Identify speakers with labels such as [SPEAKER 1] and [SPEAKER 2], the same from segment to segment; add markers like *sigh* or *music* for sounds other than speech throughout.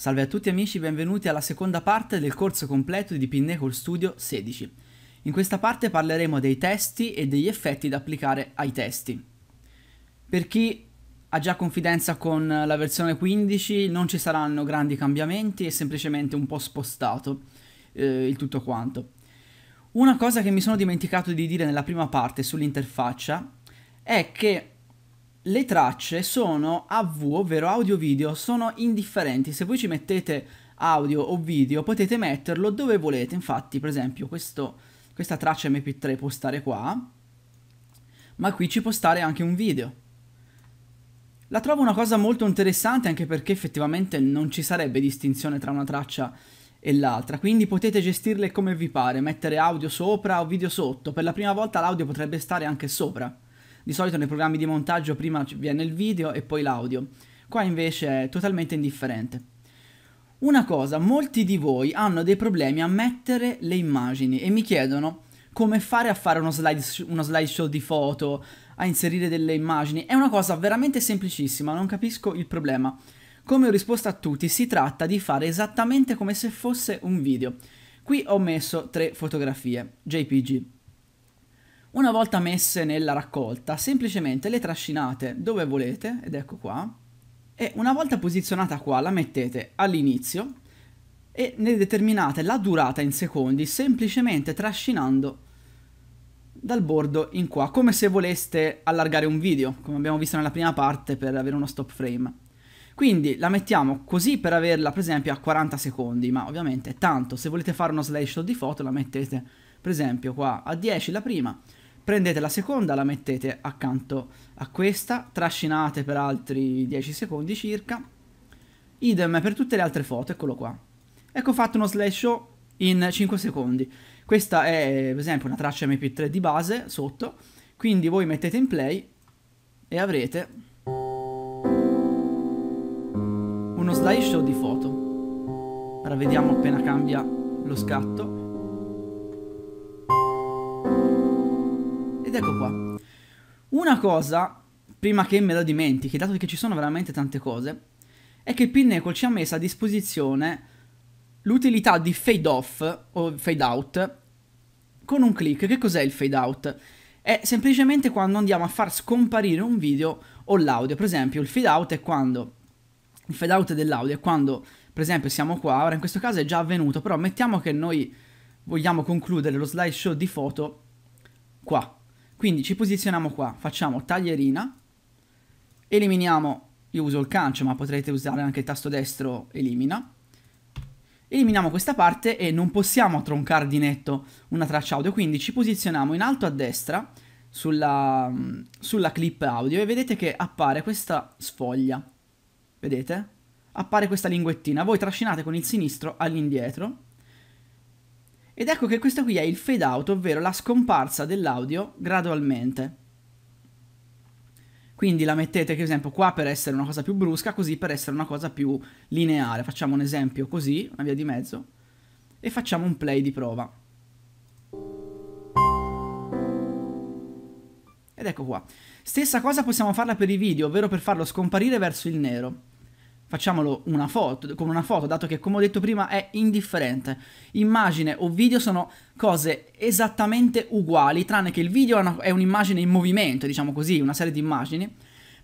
[SPEAKER 1] Salve a tutti amici, benvenuti alla seconda parte del corso completo di Pinnacle Studio 16. In questa parte parleremo dei testi e degli effetti da applicare ai testi. Per chi ha già confidenza con la versione 15 non ci saranno grandi cambiamenti, è semplicemente un po' spostato eh, il tutto quanto. Una cosa che mi sono dimenticato di dire nella prima parte sull'interfaccia è che le tracce sono AV, ovvero audio-video, sono indifferenti. Se voi ci mettete audio o video potete metterlo dove volete. Infatti, per esempio, questo, questa traccia MP3 può stare qua, ma qui ci può stare anche un video. La trovo una cosa molto interessante anche perché effettivamente non ci sarebbe distinzione tra una traccia e l'altra, quindi potete gestirle come vi pare, mettere audio sopra o video sotto. Per la prima volta l'audio potrebbe stare anche sopra. Di solito nei programmi di montaggio prima viene il video e poi l'audio. Qua invece è totalmente indifferente. Una cosa, molti di voi hanno dei problemi a mettere le immagini e mi chiedono come fare a fare uno, slide, uno slideshow di foto, a inserire delle immagini. È una cosa veramente semplicissima, non capisco il problema. Come ho risposto a tutti, si tratta di fare esattamente come se fosse un video. Qui ho messo tre fotografie, JPG. Una volta messe nella raccolta, semplicemente le trascinate dove volete, ed ecco qua, e una volta posizionata qua la mettete all'inizio e ne determinate la durata in secondi semplicemente trascinando dal bordo in qua, come se voleste allargare un video, come abbiamo visto nella prima parte per avere uno stop frame. Quindi la mettiamo così per averla per esempio a 40 secondi, ma ovviamente tanto, se volete fare uno slideshow di foto la mettete per esempio qua a 10 la prima, prendete la seconda, la mettete accanto a questa, trascinate per altri 10 secondi circa, idem per tutte le altre foto, eccolo qua. Ecco fatto uno slideshow in 5 secondi. Questa è per esempio una traccia mp3 di base sotto, quindi voi mettete in play e avrete
[SPEAKER 2] uno slideshow
[SPEAKER 1] di foto. Ora vediamo appena cambia lo scatto. Ed ecco qua. Una cosa, prima che me la dimentichi, dato che ci sono veramente tante cose, è che Pinnacle ci ha messo a disposizione l'utilità di fade off o fade out con un click. Che cos'è il fade out? È semplicemente quando andiamo a far scomparire un video o l'audio. Per esempio, il fade out è quando il fade out dell'audio è quando, per esempio, siamo qua, ora in questo caso è già avvenuto, però mettiamo che noi vogliamo concludere lo slideshow di foto qua quindi ci posizioniamo qua, facciamo taglierina, eliminiamo, io uso il cancio ma potrete usare anche il tasto destro elimina, eliminiamo questa parte e non possiamo troncare di netto una traccia audio, quindi ci posizioniamo in alto a destra sulla, sulla clip audio e vedete che appare questa sfoglia, vedete? Appare questa linguettina, voi trascinate con il sinistro all'indietro ed ecco che questo qui è il fade out, ovvero la scomparsa dell'audio gradualmente. Quindi la mettete, per esempio, qua per essere una cosa più brusca, così per essere una cosa più lineare. Facciamo un esempio così, una via di mezzo, e facciamo un play di prova. Ed ecco qua. Stessa cosa possiamo farla per i video, ovvero per farlo scomparire verso il nero facciamolo una foto, con una foto, dato che come ho detto prima è indifferente. Immagine o video sono cose esattamente uguali, tranne che il video è un'immagine in movimento, diciamo così, una serie di immagini,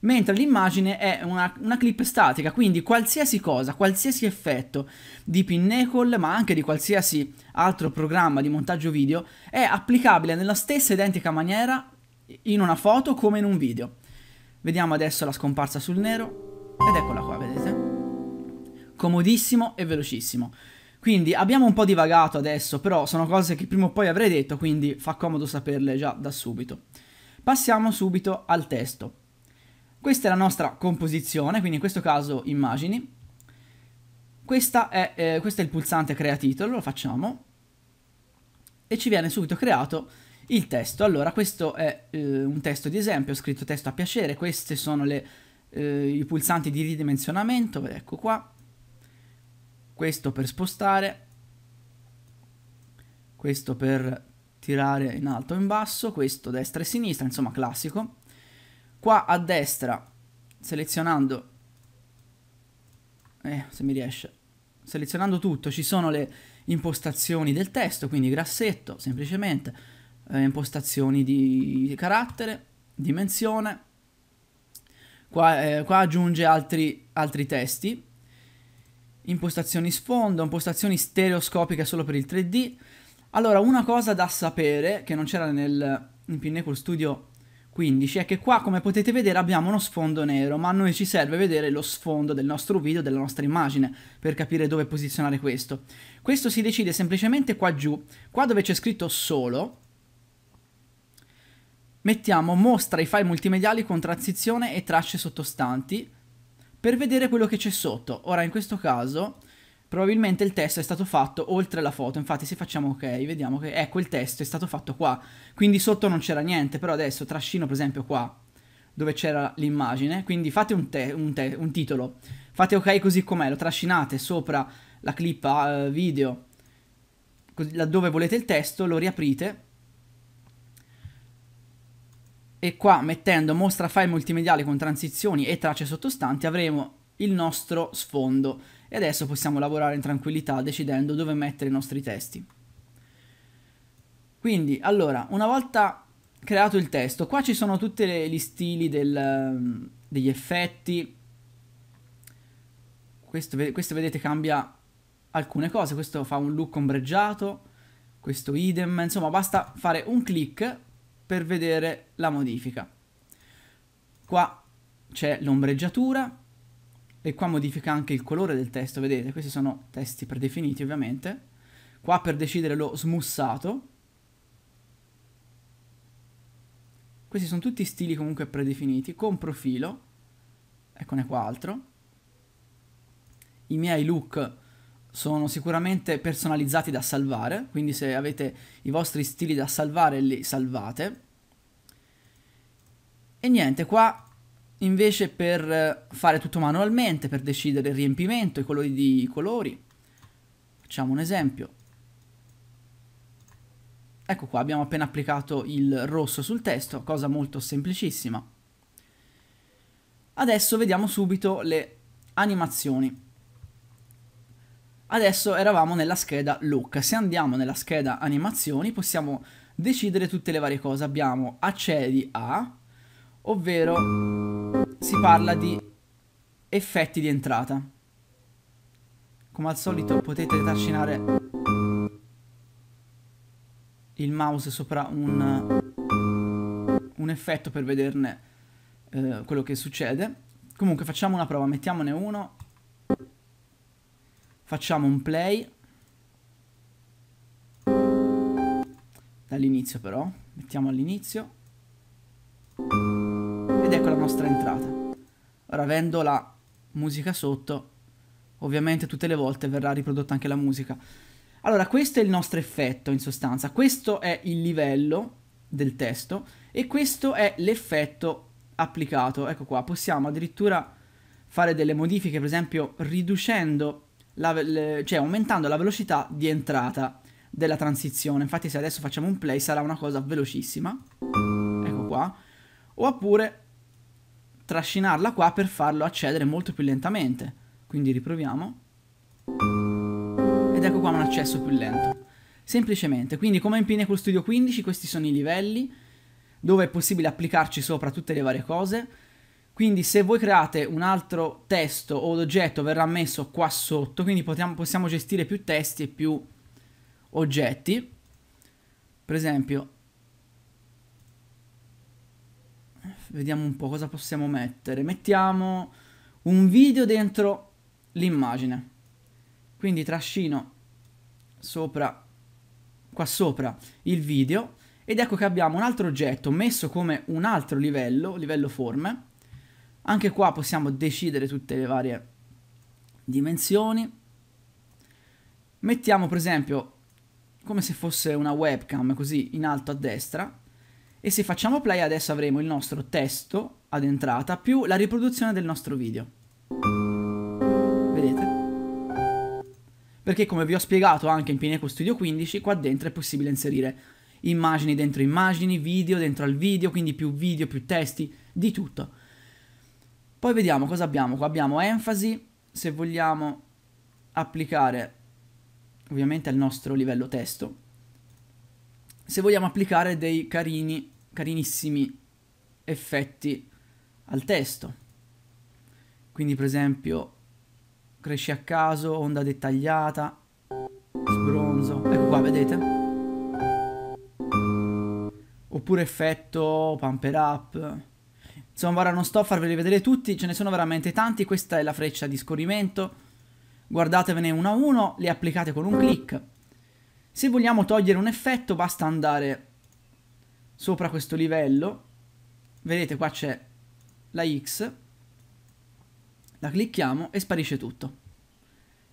[SPEAKER 1] mentre l'immagine è una, una, clip statica, quindi qualsiasi cosa, qualsiasi effetto di Pinnacle, ma anche di qualsiasi altro programma di montaggio video, è applicabile nella stessa identica maniera in una foto come in un video. Vediamo adesso la scomparsa sul nero, ed eccola qua, vedete? comodissimo e velocissimo. Quindi abbiamo un po' divagato adesso, però sono cose che prima o poi avrei detto, quindi fa comodo saperle già da subito. Passiamo subito al testo. Questa è la nostra composizione, quindi in questo caso immagini. È, eh, questo è il pulsante crea titolo, lo facciamo. E ci viene subito creato il testo. Allora, questo è eh, un testo di esempio, ho scritto testo a piacere, questi sono le, eh, i pulsanti di ridimensionamento, ecco qua questo per spostare, questo per tirare in alto o in basso, questo destra e sinistra, insomma classico. Qua a destra, selezionando, eh, se mi riesce, selezionando tutto, ci sono le impostazioni del testo, quindi grassetto, semplicemente, eh, impostazioni di carattere, dimensione, qua, eh, qua aggiunge altri, altri testi, impostazioni sfondo, impostazioni stereoscopiche solo per il 3D. Allora, una cosa da sapere, che non c'era nel in Pinnacle Studio 15, è che qua, come potete vedere, abbiamo uno sfondo nero, ma a noi ci serve vedere lo sfondo del nostro video, della nostra immagine, per capire dove posizionare questo. Questo si decide semplicemente qua giù, qua dove c'è scritto solo, mettiamo mostra i file multimediali con transizione e tracce sottostanti, per vedere quello che c'è sotto. Ora in questo caso probabilmente il testo è stato fatto oltre la foto, infatti se facciamo ok vediamo che ecco il testo è stato fatto qua, quindi sotto non c'era niente, però adesso trascino per esempio qua dove c'era l'immagine, quindi fate un, te, un, te, un, titolo, fate ok così com'è, lo trascinate sopra la clip eh, video, laddove volete il testo, lo riaprite e qua mettendo mostra file multimediale con transizioni e tracce sottostanti avremo il nostro sfondo e adesso possiamo lavorare in tranquillità decidendo dove mettere i nostri testi. Quindi, allora, una volta creato il testo, qua ci sono tutti gli stili del, degli effetti. Questo, questo, vedete cambia alcune cose, questo fa un look ombreggiato, questo idem, insomma basta fare un clic per vedere la modifica. Qua c'è l'ombreggiatura e qua modifica anche il colore del testo, vedete? Questi sono testi predefiniti ovviamente. Qua per decidere lo smussato. Questi sono tutti stili comunque predefiniti, con profilo. Eccone qua altro. I miei look sono sicuramente personalizzati da salvare, quindi se avete i vostri stili da salvare li salvate. E niente, qua invece per fare tutto manualmente, per decidere il riempimento, i colori di colori, facciamo un esempio. Ecco qua, abbiamo appena applicato il rosso sul testo, cosa molto semplicissima. Adesso vediamo subito le animazioni. Adesso eravamo nella scheda look, se andiamo nella scheda animazioni possiamo decidere tutte le varie cose, abbiamo accedi a, ovvero si parla di effetti di entrata. Come al solito potete trascinare il mouse sopra un, un effetto per vederne eh, quello che succede. Comunque facciamo una prova, mettiamone uno Facciamo un play. Dall'inizio però. Mettiamo all'inizio. Ed ecco la nostra entrata. Ora avendo la musica sotto, ovviamente tutte le volte verrà riprodotta anche la musica. Allora, questo è il nostro effetto in sostanza. Questo è il livello del testo e questo è l'effetto applicato. Ecco qua, possiamo addirittura fare delle modifiche, per esempio riducendo la, le, cioè aumentando la velocità di entrata della transizione. Infatti se adesso facciamo un play sarà una cosa velocissima. Ecco qua. Oppure trascinarla qua per farlo accedere molto più lentamente. Quindi riproviamo. Ed ecco qua un accesso più lento. Semplicemente, quindi come in Pinnacle Studio 15 questi sono i livelli dove è possibile applicarci sopra tutte le varie cose. Quindi se voi create un altro testo o l'oggetto verrà messo qua sotto, quindi potiamo, possiamo gestire più testi e più oggetti. Per esempio, vediamo un po' cosa possiamo mettere. Mettiamo un video dentro l'immagine. Quindi trascino sopra, qua sopra il video ed ecco che abbiamo un altro oggetto messo come un altro livello, livello forme anche qua possiamo decidere tutte le varie dimensioni. Mettiamo per esempio come se fosse una webcam così in alto a destra e se facciamo play adesso avremo il nostro testo ad entrata più la riproduzione del nostro video. Vedete? Perché come vi ho spiegato anche in Pineco Studio 15 qua dentro è possibile inserire immagini dentro immagini, video dentro al video, quindi più video, più testi, di tutto. Poi vediamo cosa abbiamo qua. Abbiamo enfasi, se vogliamo applicare ovviamente al nostro livello testo. Se vogliamo applicare dei carini, carinissimi effetti al testo. Quindi per esempio cresce a caso, onda dettagliata, sbronzo. Ecco qua, vedete? Oppure effetto pumper up Insomma, ora non sto a farveli vedere tutti, ce ne sono veramente tanti, questa è la freccia di scorrimento. Guardatevene uno a uno, le applicate con un clic. Se vogliamo togliere un effetto basta andare sopra questo livello. Vedete qua c'è la X, la clicchiamo e sparisce tutto.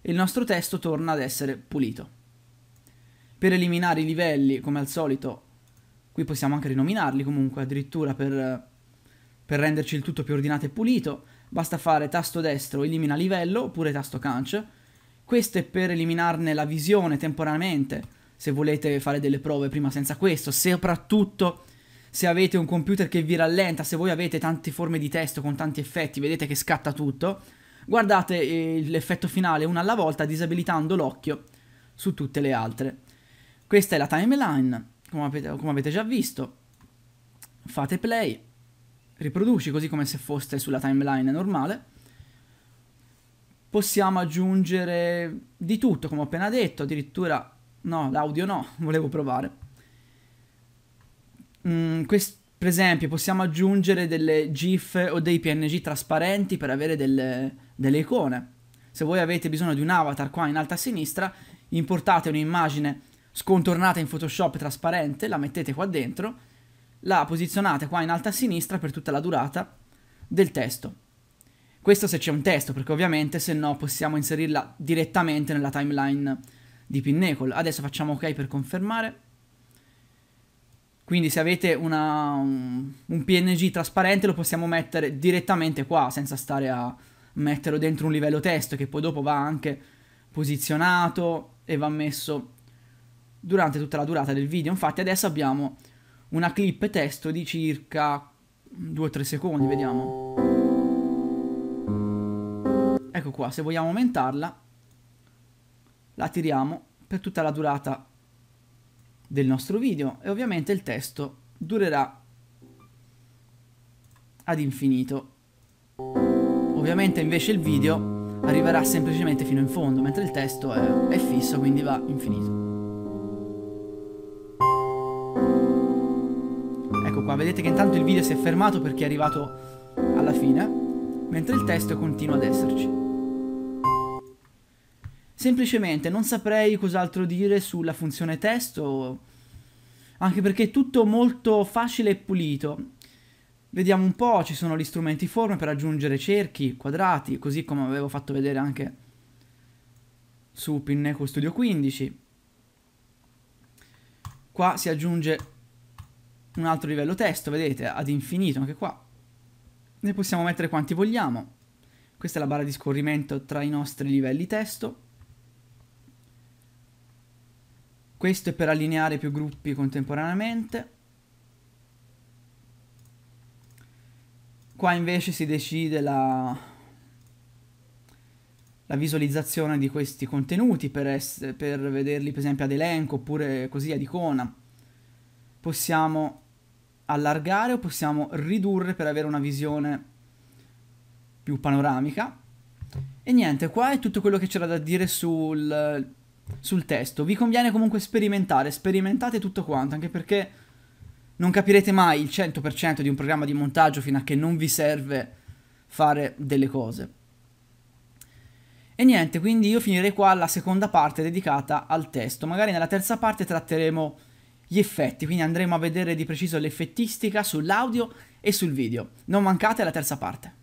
[SPEAKER 1] E Il nostro testo torna ad essere pulito. Per eliminare i livelli, come al solito, qui possiamo anche rinominarli comunque, addirittura per per renderci il tutto più ordinato e pulito, basta fare tasto destro elimina livello oppure tasto canc. Questo è per eliminarne la visione temporaneamente, se volete fare delle prove prima senza questo, soprattutto se avete un computer che vi rallenta, se voi avete tante forme di testo con tanti effetti, vedete che scatta tutto, guardate eh, l'effetto finale una alla volta disabilitando l'occhio su tutte le altre. Questa è la timeline, come avete, come avete già visto. Fate play riproduci così come se foste sulla timeline normale. Possiamo aggiungere di tutto, come ho appena detto, addirittura no, l'audio no, *laughs* volevo provare. Mm, quest, per esempio, possiamo aggiungere delle GIF o dei PNG trasparenti per avere delle, delle icone. Se voi avete bisogno di un avatar qua in alto a sinistra, importate un'immagine scontornata in Photoshop trasparente, la mettete qua dentro la posizionate qua in alto a sinistra per tutta la durata del testo. Questo se c'è un testo, perché ovviamente se no possiamo inserirla direttamente nella timeline di Pinnacle. Adesso facciamo ok per confermare. Quindi se avete una, un, un PNG trasparente lo possiamo mettere direttamente qua, senza stare a metterlo dentro un livello testo che poi dopo va anche posizionato e va messo durante tutta la durata del video. Infatti adesso abbiamo una clip testo di circa 2-3 secondi, vediamo. Ecco qua, se vogliamo aumentarla, la tiriamo per tutta la durata del nostro video e ovviamente il testo durerà ad infinito. Ovviamente invece il video arriverà semplicemente fino in fondo, mentre il testo è, è fisso, quindi va infinito. qua, vedete che intanto il video si è fermato perché è arrivato alla fine, mentre il testo continua ad esserci. Semplicemente non saprei cos'altro dire sulla funzione testo, anche perché è tutto molto facile e pulito. Vediamo un po', ci sono gli strumenti forme per aggiungere cerchi, quadrati, così come avevo fatto vedere anche su Pinnacle Studio 15. Qua si aggiunge un altro livello testo, vedete, ad infinito anche qua. Ne possiamo mettere quanti vogliamo. Questa è la barra di scorrimento tra i nostri livelli testo. Questo è per allineare più gruppi contemporaneamente. Qua invece si decide la, la visualizzazione di questi contenuti per, per vederli per esempio ad elenco oppure così ad icona possiamo allargare o possiamo ridurre per avere una visione più panoramica. E niente, qua è tutto quello che c'era da dire sul, sul testo. Vi conviene comunque sperimentare, sperimentate tutto quanto, anche perché non capirete mai il 100% di un programma di montaggio fino a che non vi serve fare delle cose. E niente, quindi io finirei qua la seconda parte dedicata al testo. Magari nella terza parte tratteremo gli effetti, quindi andremo a vedere di preciso l'effettistica sull'audio e sul video. Non mancate la terza parte.